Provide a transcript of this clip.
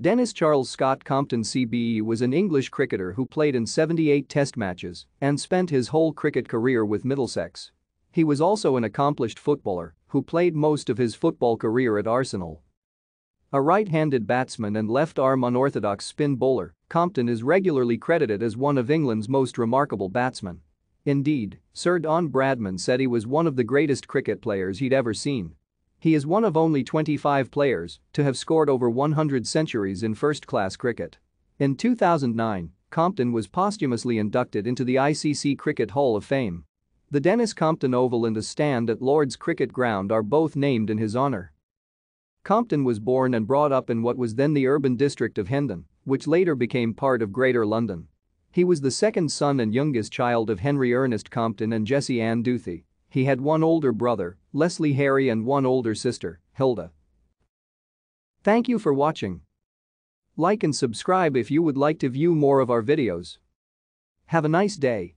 Dennis Charles Scott Compton CBE was an English cricketer who played in 78 test matches and spent his whole cricket career with Middlesex. He was also an accomplished footballer who played most of his football career at Arsenal. A right-handed batsman and left-arm unorthodox spin bowler, Compton is regularly credited as one of England's most remarkable batsmen. Indeed, Sir Don Bradman said he was one of the greatest cricket players he'd ever seen. He is one of only 25 players to have scored over 100 centuries in first-class cricket. In 2009, Compton was posthumously inducted into the ICC Cricket Hall of Fame. The Dennis Compton Oval and the stand at Lord's Cricket Ground are both named in his honour. Compton was born and brought up in what was then the urban district of Hendon, which later became part of Greater London. He was the second son and youngest child of Henry Ernest Compton and Jessie Ann Duthie. He had one older brother, Leslie Harry and one older sister, Hilda. Thank you for watching. Like and subscribe if you would like to view more of our videos. Have a nice day.